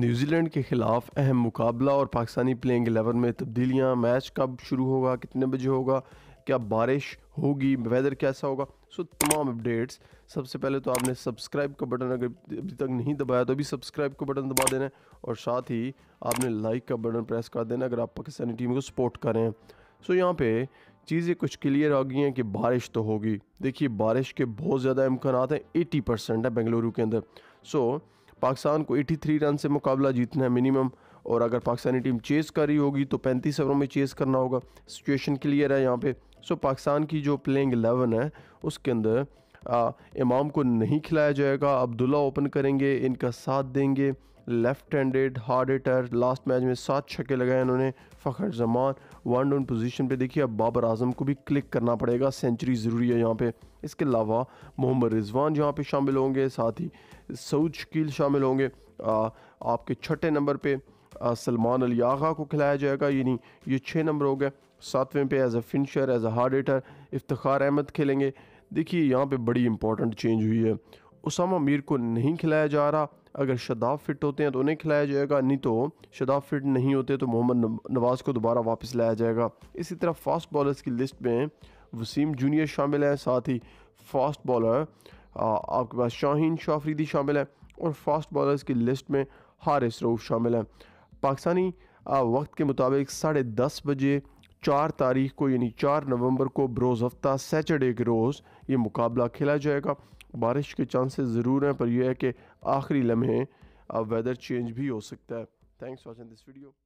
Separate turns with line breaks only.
New Zealand के ख़िलाफ़ अहम मुकाबला और पाकिस्तानी प्लेइंग एलेवन में तब्दीलियाँ मैच कब शुरू होगा कितने बजे होगा क्या बारिश होगी वेदर कैसा होगा सो तमाम अपडेट्स सबसे पहले तो आपने सब्सक्राइब का बटन अगर अभी तक नहीं दबाया तो अभी सब्सक्राइब का बटन दबा देना है और साथ ही आपने लाइक का बटन प्रेस कर देना अगर आप पाकिस्तानी टीम को सपोर्ट करें सो यहाँ पे चीज़ें कुछ क्लियर आ गई हैं कि बारिश तो होगी देखिए बारिश के बहुत ज़्यादा इम्कान हैं एटी परसेंट है बेंगलुरु के अंदर सो पाकिस्तान को 83 रन से मुकाबला जीतना है मिनिमम और अगर पाकिस्तानी टीम चेस कर रही होगी तो 35 ओवरों में चेस करना होगा सिचुएशन क्लियर है यहाँ पे सो पाकिस्तान की जो प्लेइंग एलेवन है उसके अंदर इमाम को नहीं खिलाया जाएगा अब्दुल्ला ओपन करेंगे इनका साथ देंगे left handed hard hitter last match में सात छक्के लगाए उन्होंने Fakhar Zaman one down position पे देखिए अब बाबर आजम को भी क्लिक करना पड़ेगा सेंचुरी ज़रूरी है यहाँ पे इसके अलावा मोहम्मद रिजवान यहाँ पे शामिल होंगे साथ ही सऊद शकील शामिल होंगे आ, आपके छठे नंबर पे सलमान अली आगा को खिलाया जाएगा यानी ये छः नंबर हो गए सातवें पे as a finisher as a hard hitter Iftikhar Ahmed खेलेंगे देखिए यहाँ पे बड़ी इंपॉर्टेंट चेंज हुई है उसामा मीर को नहीं खिलाया जा रहा अगर शदाब फिट होते हैं तो उन्हें खिलाया जाएगा नहीं तो शदाब फिट नहीं होते तो मोहम्मद नवाज़ को दोबारा वापस लाया जाएगा इसी तरह फास्ट बॉलर्स की लिस्ट में वसीम जूनियर शामिल हैं साथ ही फास्ट बॉलर आपके पास शाहीन शाफरीदी शामिल है और फास्ट बॉलर्स की लिस्ट में हारिस रऊफ शामिल हैं पाकिस्तानी वक्त के मुताबिक साढ़े दस बजे चार तारीख को यानी चार नवंबर को बरोज़ हफ्ता सैटरडे के रोज़ ये मुकाबला खेला जाएगा बारिश के चांसेस ज़रूर हैं पर यह है कि आखिरी लम्हे अब वेदर चेंज भी हो सकता है थैंक्स वॉचिंग दिस वीडियो